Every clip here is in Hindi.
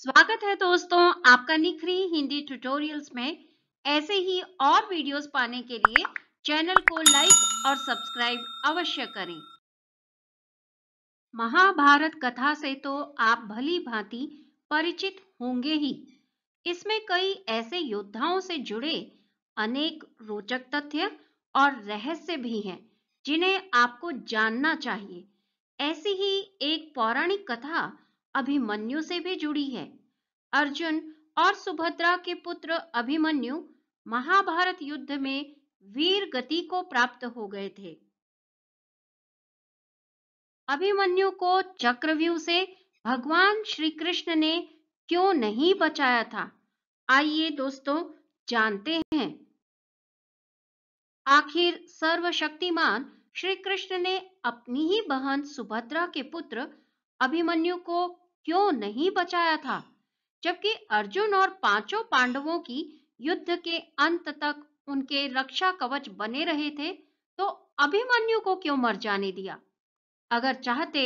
स्वागत है दोस्तों आपका निखरी हिंदी ट्यूटोरियल्स में ऐसे ही और वीडियोस पाने के लिए चैनल को लाइक और सब्सक्राइब अवश्य करें महाभारत कथा से तो आप भली भांति परिचित होंगे ही इसमें कई ऐसे योद्धाओं से जुड़े अनेक रोचक तथ्य और रहस्य भी हैं जिन्हें आपको जानना चाहिए ऐसी ही एक पौराणिक कथा अभिमन्यु से भी जुड़ी है अर्जुन और सुभद्रा के पुत्र अभिमन्यु महाभारत युद्ध में वीर गति को प्राप्त हो गए थे अभिमन्यु को चक्रव्यूह से भगवान श्री कृष्ण ने क्यों नहीं बचाया था आइए दोस्तों जानते हैं आखिर सर्वशक्तिमान श्री कृष्ण ने अपनी ही बहन सुभद्रा के पुत्र अभिमन्यु को क्यों नहीं बचाया था जबकि अर्जुन और पांचों पांडवों की युद्ध के अंत तक उनके रक्षा कवच बने रहे थे तो अभिमन्यु को क्यों मर जाने दिया अगर चाहते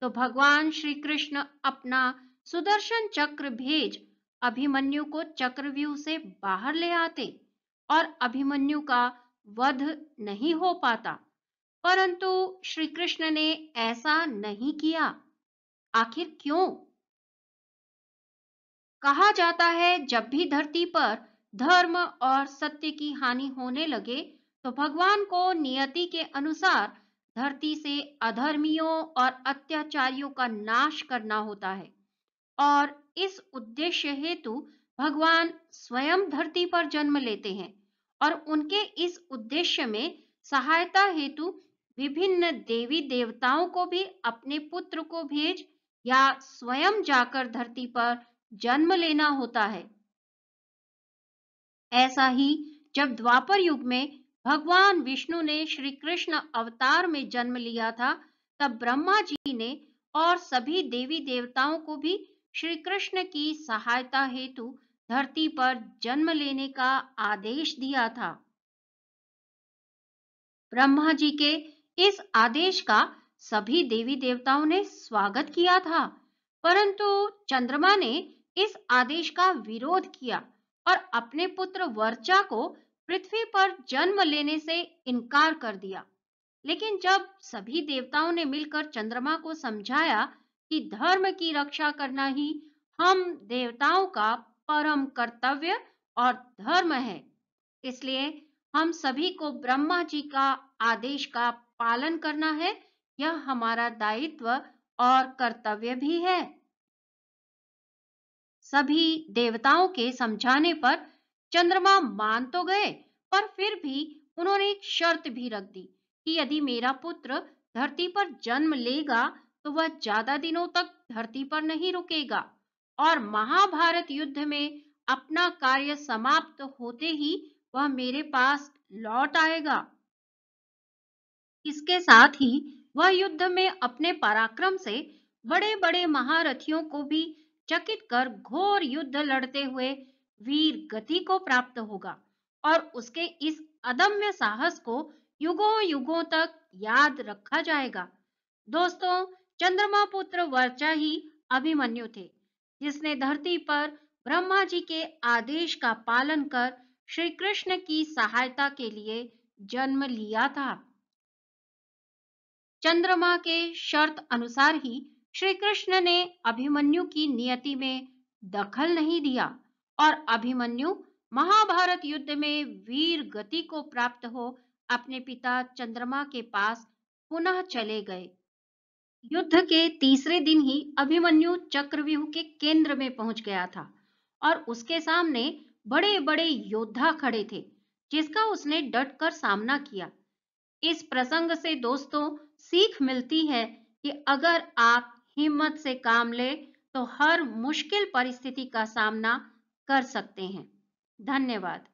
तो भगवान श्री कृष्ण अपना सुदर्शन चक्र भेज अभिमन्यु को चक्रव्यूह से बाहर ले आते और अभिमन्यु का वध नहीं हो पाता परंतु श्री कृष्ण ने ऐसा नहीं किया आखिर क्यों कहा जाता है जब भी धरती पर धर्म और सत्य की हानि होने लगे तो भगवान को नियति के अनुसार धरती से अधर्मियों और अत्याचारियों का नाश करना होता है और इस उद्देश्य हेतु भगवान स्वयं धरती पर जन्म लेते हैं और उनके इस उद्देश्य में सहायता हेतु विभिन्न देवी देवताओं को भी अपने पुत्र को भेज या स्वयं जाकर धरती पर जन्म लेना होता है ऐसा ही जब द्वापर युग में भगवान विष्णु ने श्री कृष्ण अवतार में जन्म लिया था तब ब्रह्मा जी ने और सभी देवी देवताओं को भी श्री कृष्ण की सहायता हेतु धरती पर जन्म लेने का आदेश दिया था ब्रह्मा जी के इस आदेश का सभी देवी देवताओं ने स्वागत किया था परंतु चंद्रमा ने इस आदेश का विरोध किया और अपने पुत्र वर्चा को पृथ्वी पर जन्म लेने से इनकार कर दिया लेकिन जब सभी देवताओं ने मिलकर चंद्रमा को समझाया कि धर्म की रक्षा करना ही हम देवताओं का परम कर्तव्य और धर्म है इसलिए हम सभी को ब्रह्मा जी का आदेश का पालन करना है यह हमारा दायित्व और कर्तव्य भी है सभी देवताओं के समझाने पर चंद्रमा मान तो गए पर फिर भी उन्होंने एक शर्त भी रख दी कि यदि मेरा पुत्र धरती पर जन्म लेगा तो वह ज्यादा दिनों तक धरती पर नहीं रुकेगा और महाभारत युद्ध में अपना कार्य समाप्त होते ही वह मेरे पास लौट आएगा इसके साथ ही वह युद्ध में अपने पराक्रम से बड़े बड़े महारथियों को भी चकित कर घोर युद्ध लड़ते हुए वीर गति को प्राप्त होगा और उसके इस अदम्य साहस को युगों युगों तक याद रखा जाएगा दोस्तों चंद्रमा पुत्र वर्चा ही अभिमन्यु थे जिसने धरती पर ब्रह्मा जी के आदेश का पालन कर श्री कृष्ण की सहायता के लिए जन्म लिया था चंद्रमा के शर्त अनुसार ही श्री कृष्ण ने अभिमन्यु की नियति में दखल नहीं दिया और अभिमन्यु महाभारत युद्ध में वीर गति को प्राप्त हो अपने पिता चंद्रमा के पास पुनः चले गए युद्ध के तीसरे दिन ही अभिमन्यु चक्रव्यूह के केंद्र में पहुंच गया था और उसके सामने बड़े बड़े योद्धा खड़े थे जिसका उसने डट कर सामना किया इस प्रसंग से दोस्तों सीख मिलती है कि अगर आप हिम्मत से काम ले तो हर मुश्किल परिस्थिति का सामना कर सकते हैं धन्यवाद